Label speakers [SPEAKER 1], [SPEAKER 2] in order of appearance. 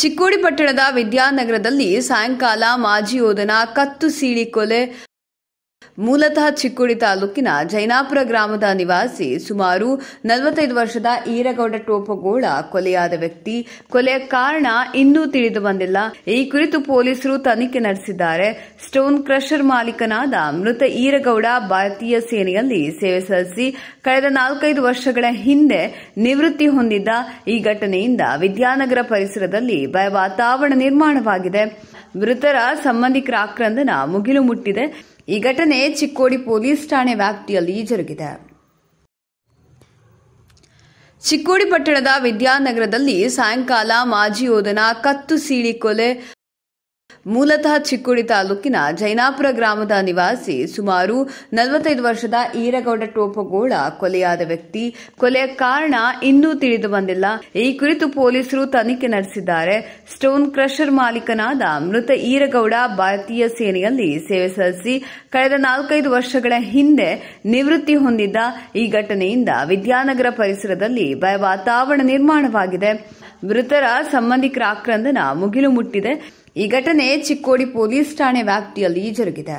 [SPEAKER 1] ಚಿಕ್ಕೋಡಿ ಪಟ್ಟಣದ ವಿದ್ಯಾನಗರದಲ್ಲಿ ಸಾಯಂಕಾಲ ಮಾಜಿ ಓದನ ಕತ್ತು ಸೀಳಿ ಕೊಲೆ ಮೂಲತಃ ಚಿಕ್ಕೋಡಿ ತಾಲೂಕಿನ ಜೈನಾಪುರ ಗ್ರಾಮದ ನಿವಾಸಿ ಸುಮಾರು ನಲವತ್ತೈದು ವರ್ಷದ ಈರಗೌಡ ಟೋಪಗೋಳ ಕೊಲೆಯಾದ ವ್ಯಕ್ತಿ ಕೊಲೆಯ ಕಾರಣ ಇನ್ನೂ ತಿಳಿದು ಬಂದಿಲ್ಲ ಈ ಕುರಿತು ಪೊಲೀಸರು ತನಿಖೆ ನಡೆಸಿದ್ದಾರೆ ಸ್ಟೋನ್ ಕ್ರಷರ್ ಮಾಲೀಕನಾದ ಮೃತ ಈರಗೌಡ ಭಾರತೀಯ ಸೇನೆಯಲ್ಲಿ ಸೇವೆ ಸಲ್ಲಿಸಿ ಕಳೆದ ನಾಲ್ಕೈದು ವರ್ಷಗಳ ಹಿಂದೆ ನಿವೃತ್ತಿ ಹೊಂದಿದ್ದ ಈ ಘಟನೆಯಿಂದ ವಿದ್ಯಾನಗರ ಪರಿಸರದಲ್ಲಿ ಭಯ ವಾತಾವರಣ ನಿರ್ಮಾಣವಾಗಿದೆ ಮೃತರ ಸಂಬಂಧಿಕರ ಆಕ್ರಂದನ ಮುಗಿಲು ಮುಟ್ಟಿದೆ ಈ ಘಟನೆ ಚಿಕ್ಕೋಡಿ ಪೊಲೀಸ್ ಠಾಣೆ ವ್ಯಾಪ್ತಿಯಲ್ಲಿ ಜರುಗಿದೆ ಚಿಕ್ಕೋಡಿ ಪಟ್ಟಣದ ವಿದ್ಯಾನಗರದಲ್ಲಿ ಸಾಯಂಕಾಲ ಮಾಜಿ ಯೋಧನ ಕತ್ತು ಸೀಳಿ ಕೊಲೆ ಮೂಲತಃ ಚಿಕ್ಕೋಡಿ ತಾಲೂಕಿನ ಜೈನಾಪುರ ಗ್ರಾಮದ ನಿವಾಸಿ ಸುಮಾರು ನಲವತ್ತೈದು ವರ್ಷದ ಈರಗೌಡ ಟೋಪಗೋಳ ಕೊಲೆಯಾದ ವ್ಯಕ್ತಿ ಕೊಲೆಯ ಕಾರಣ ಇನ್ನೂ ತಿಳಿದು ಬಂದಿಲ್ಲ ಈ ಕುರಿತು ಪೊಲೀಸರು ತನಿಖೆ ನಡೆಸಿದ್ದಾರೆ ಸ್ಟೋನ್ ಕ್ರಷರ್ ಮಾಲೀಕನಾದ ಮೃತ ಈರಗೌಡ ಭಾರತೀಯ ಸೇನೆಯಲ್ಲಿ ಸೇವೆ ಸಲ್ಲಿಸಿ ಕಳೆದ ನಾಲ್ಕೈದು ವರ್ಷಗಳ ಹಿಂದೆ ನಿವೃತ್ತಿ ಹೊಂದಿದ್ದ ಈ ಘಟನೆಯಿಂದ ವಿದ್ಯಾನಗರ ಪರಿಸರದಲ್ಲಿ ಭಯ ವಾತಾವರಣ ನಿರ್ಮಾಣವಾಗಿದೆ ಮೃತರ ಸಂಬಂಧಿಕರ ಆಕ್ರಂದನ ಮುಗಿಲು ಮುಟ್ಟಿದೆ ಈ ಘಟನೆ ಚಿಕ್ಕೋಡಿ ಪೊಲೀಸ್ ಠಾಣೆ ವ್ಯಾಪ್ತಿಯಲ್ಲಿ ಜರುಗಿದೆ